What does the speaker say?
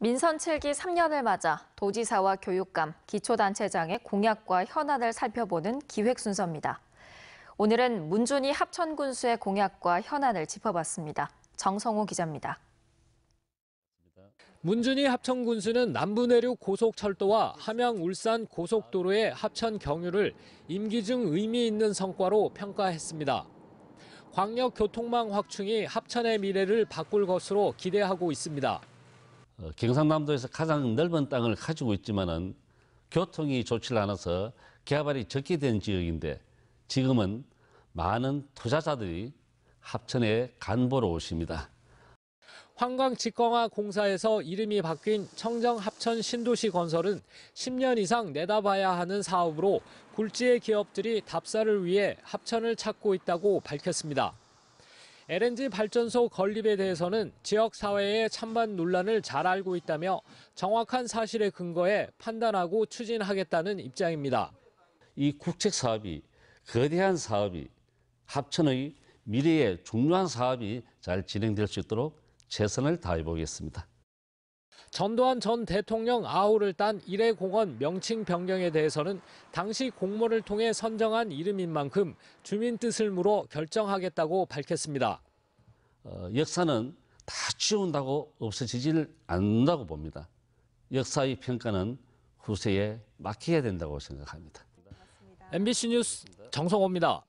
민선 7기 3년을 맞아 도지사와 교육감, 기초단체장의 공약과 현안을 살펴보는 기획 순서입니다. 오늘은 문준희 합천군수의 공약과 현안을 짚어봤습니다. 정성호 기자입니다. 문준희 합천군수는 남부내륙 고속철도와 함양 울산 고속도로의 합천 경유를 임기 중 의미 있는 성과로 평가했습니다. 광역 교통망 확충이 합천의 미래를 바꿀 것으로 기대하고 있습니다. 어, 경상남도에서 가장 넓은 땅을 가지고 있지만은 교통이 좋지 않아서 개발이 적게 된 지역인데 지금은 많은 투자자들이 합천에 간보러 오십니다. 환광직광화 공사에서 이름이 바뀐 청정 합천 신도시 건설은 10년 이상 내다봐야 하는 사업으로 굴지의 기업들이 답사를 위해 합천을 찾고 있다고 밝혔습니다. LNG 발전소 건립에 대해서는 지역 사회의 찬반 논란을 잘 알고 있다며 정확한 사실에 근거해 판단하고 추진하겠다는 입장입니다. 이 국책 사업이 거대한 사업이 합천의 미래의 중요한 사업이 잘 진행될 수 있도록 최선을 다해 보겠습니다. 전두환 전 대통령 아우를 딴일회 공원 명칭 변경에 대해서는 당시 공모를 통해 선정한 이름인 만큼 주민 뜻을 물어 결정하겠다고 밝혔습니다. 어, 역사는 다 지운다고 없어지질 않는다고 봅니다. 역사의 평가는 후세에 맡겨야 된다고 생각합니다. MBC 뉴스 정성호입니다.